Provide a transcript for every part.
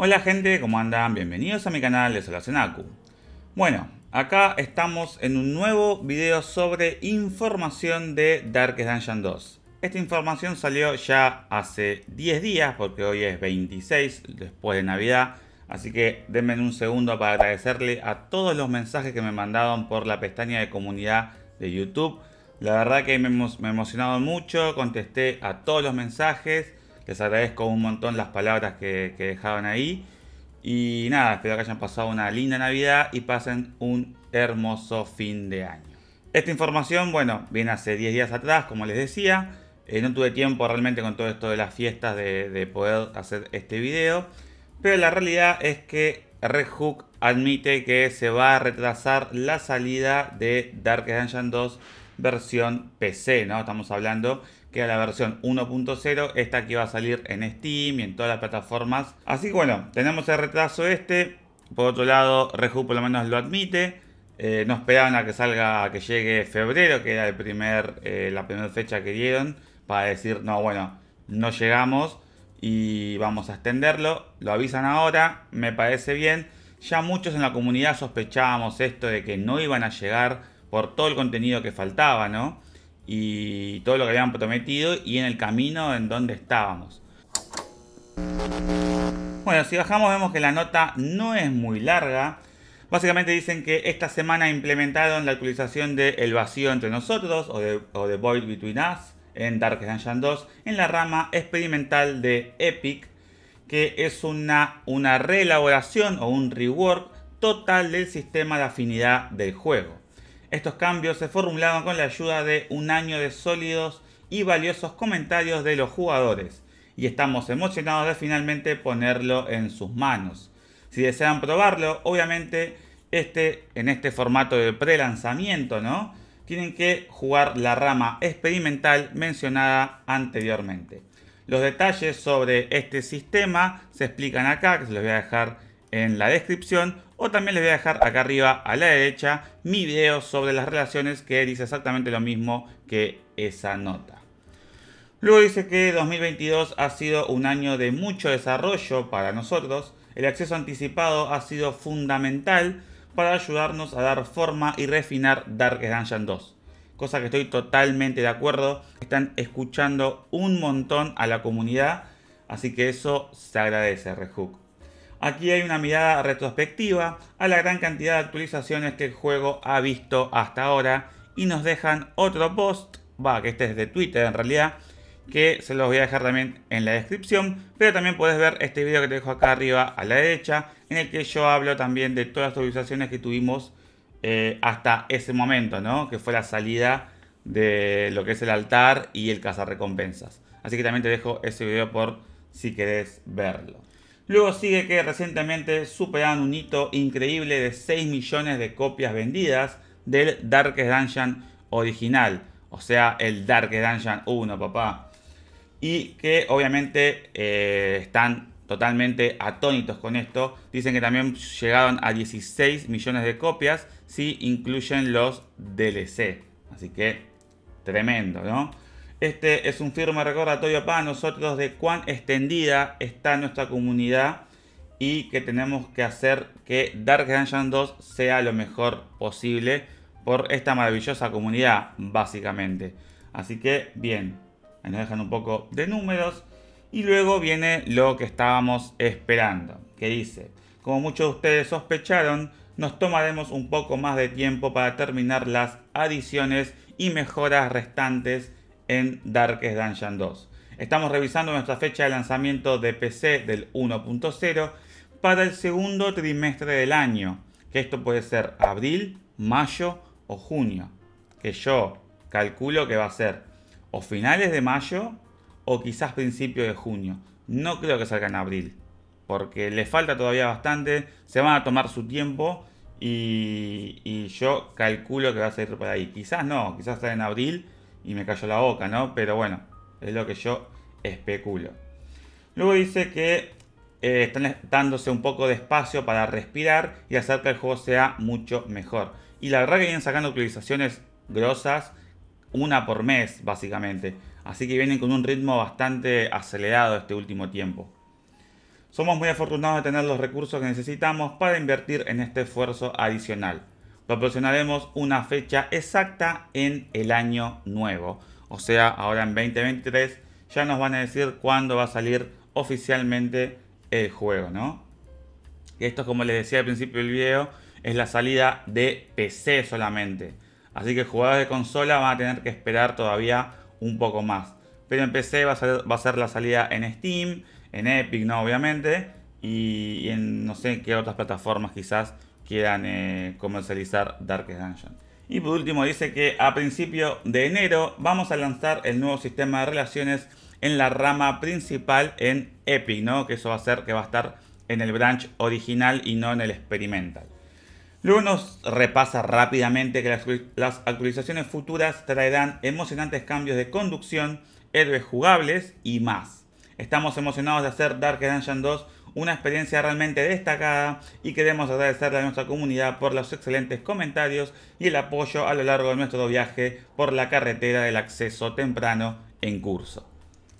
Hola gente, ¿cómo andan? Bienvenidos a mi canal, de habla Senaku. Bueno, acá estamos en un nuevo video sobre información de Darkest Dungeon 2. Esta información salió ya hace 10 días, porque hoy es 26, después de Navidad. Así que denme un segundo para agradecerle a todos los mensajes que me mandaron por la pestaña de comunidad de YouTube. La verdad que me, he emocionado mucho, contesté a todos los mensajes les agradezco un montón las palabras que, dejaban ahí. Y nada, espero que hayan pasado una linda Navidad y pasen un hermoso fin de año. Esta información, bueno, viene hace 10 días atrás, como les decía. Eh, no tuve tiempo realmente con todo esto de las fiestas de, poder hacer este video. Pero la realidad es que Red Hook admite que se va a retrasar la salida de Dark Dungeon 2 versión PC, ¿no? Estamos hablando que era la versión 1.0, esta que iba a salir en Steam y en todas las plataformas. Así que bueno, tenemos el retraso este. Por otro lado, Reju por lo menos lo admite. Eh, no esperaban a que salga, a que llegue febrero, que era el primer, eh, la primera fecha que dieron, para decir, no, bueno, no llegamos y vamos a extenderlo. Lo avisan ahora, me parece bien. Ya muchos en la comunidad sospechábamos esto de que no iban a llegar por todo el contenido que faltaba, ¿no? y todo lo que habían prometido y en el camino en donde estábamos. Bueno, si bajamos vemos que la nota no es muy larga. Básicamente dicen que esta semana implementaron la actualización de El vacío entre nosotros o de, o Void Between Us en Dark Dungeon 2 en la rama experimental de Epic, que es una, una reelaboración o un rework total del sistema de afinidad del juego. Estos cambios se formularon con la ayuda de un año de sólidos y valiosos comentarios de los jugadores, y estamos emocionados de finalmente ponerlo en sus manos. Si desean probarlo, obviamente este, en este formato de pre-lanzamiento, ¿no? Tienen que jugar la rama experimental mencionada anteriormente. Los detalles sobre este sistema se explican acá, que se los voy a dejar en la descripción o también les voy a dejar acá arriba a la derecha mi video sobre las relaciones que dice exactamente lo mismo que esa nota. Luego dice que 2022 ha sido un año de mucho desarrollo para nosotros. El acceso anticipado ha sido fundamental para ayudarnos a dar forma y refinar Dark Dungeon 2. Cosa que estoy totalmente de acuerdo. Están escuchando un montón a la comunidad. Así que eso se agradece, Rehook. Aquí hay una mirada retrospectiva a la gran cantidad de actualizaciones que el juego ha visto hasta ahora y nos dejan otro post, va, que este es de Twitter en realidad, que se los voy a dejar también en la descripción, pero también puedes ver este video que te dejo acá arriba a la derecha, en el que yo hablo también de todas las actualizaciones que tuvimos eh, hasta ese momento, ¿no? Que fue la salida de lo que es el altar y el cazarrecompensas. Así que también te dejo ese video por si querés verlo. Luego sigue que recientemente superaron un hito increíble de 6 millones de copias vendidas del Darkest Dungeon original. O sea, el Darkest Dungeon 1, papá. Y que obviamente eh, están totalmente atónitos con esto. Dicen que también llegaron a 16 millones de copias si incluyen los DLC. Así que tremendo, ¿no? Este es un firme recordatorio para nosotros de cuán extendida está nuestra comunidad y que tenemos que hacer que Dark Dungeon 2 sea lo mejor posible por esta maravillosa comunidad, básicamente. Así que, bien, nos dejan un poco de números y luego viene lo que estábamos esperando, que dice, como muchos de ustedes sospecharon, nos tomaremos un poco más de tiempo para terminar las adiciones y mejoras restantes en Darkest Dungeon 2. Estamos revisando nuestra fecha de lanzamiento de PC del 1.0 para el segundo trimestre del año, que esto puede ser abril, mayo o junio, que yo calculo que va a ser o finales de mayo o quizás principio de junio. No creo que salga en abril, porque le falta todavía bastante, se van a tomar su tiempo y, yo calculo que va a salir por ahí. Quizás no, quizás salga en abril y me cayó la boca, ¿no? Pero bueno, es lo que yo especulo. Luego dice que eh, están dándose un poco de espacio para respirar y hacer que el juego sea mucho mejor. Y la verdad que vienen sacando actualizaciones grosas, una por mes básicamente. Así que vienen con un ritmo bastante acelerado este último tiempo. Somos muy afortunados de tener los recursos que necesitamos para invertir en este esfuerzo adicional proporcionaremos una fecha exacta en el año nuevo. O sea, ahora en 2023 ya nos van a decir cuándo va a salir oficialmente el juego, ¿no? esto, como les decía al principio del video, es la salida de PC solamente. Así que jugadores de consola van a tener que esperar todavía un poco más. Pero en PC va a ser, va a ser la salida en Steam, en Epic, ¿no? Obviamente. Y en no sé qué otras plataformas quizás quieran eh, comercializar Dark Dungeon. Y por último dice que a principio de enero vamos a lanzar el nuevo sistema de relaciones en la rama principal en Epic, ¿no? Que eso va a ser que va a estar en el branch original y no en el experimental. Luego nos repasa rápidamente que las, las actualizaciones futuras traerán emocionantes cambios de conducción, héroes jugables y más. Estamos emocionados de hacer Dark Dungeon 2 una experiencia realmente destacada y queremos agradecerle a nuestra comunidad por los excelentes comentarios y el apoyo a lo largo de nuestro viaje por la carretera del acceso temprano en curso.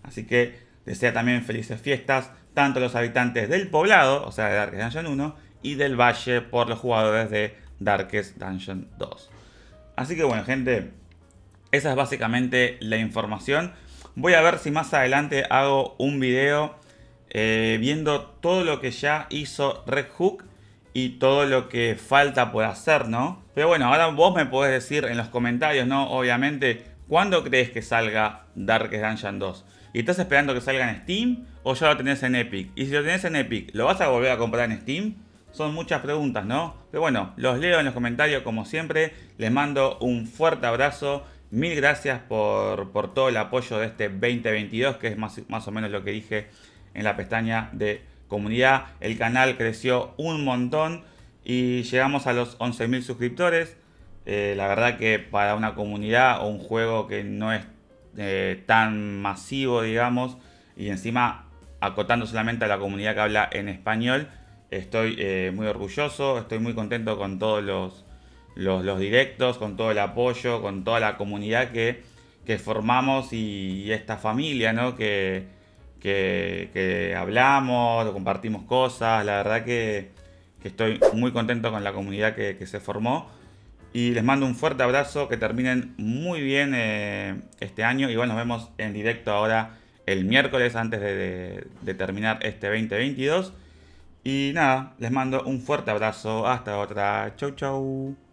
Así que desea también felices fiestas tanto a los habitantes del poblado, o sea de Darkest Dungeon 1, y del valle por los jugadores de Darkest Dungeon 2. Así que bueno gente, esa es básicamente la información. Voy a ver si más adelante hago un video eh, viendo todo lo que ya hizo Red Hook y todo lo que falta por hacer, ¿no? Pero bueno, ahora vos me podés decir en los comentarios, ¿no? Obviamente, ¿cuándo crees que salga Darkest Dungeon 2? ¿Y estás esperando que salga en Steam o ya lo tenés en Epic? Y si lo tenés en Epic, ¿lo vas a volver a comprar en Steam? Son muchas preguntas, ¿no? Pero bueno, los leo en los comentarios como siempre. Les mando un fuerte abrazo. Mil gracias por, todo el apoyo de este 2022, que es más, más o menos lo que dije en la pestaña de comunidad. El canal creció un montón y llegamos a los 11.000 suscriptores. Eh, la verdad que para una comunidad o un juego que no es eh, tan masivo, digamos, y encima acotando solamente a la comunidad que habla en español, estoy eh, muy orgulloso, estoy muy contento con todos los, los, directos, con todo el apoyo, con toda la comunidad que, que formamos y, y esta familia, ¿no? Que, que, hablamos hablamos, compartimos cosas. La verdad que, estoy muy contento con la comunidad que, se formó. Y les mando un fuerte abrazo, que terminen muy bien eh, este año. y bueno nos vemos en directo ahora el miércoles antes de terminar este 2022. Y nada, les mando un fuerte abrazo. Hasta otra. Chau, chau.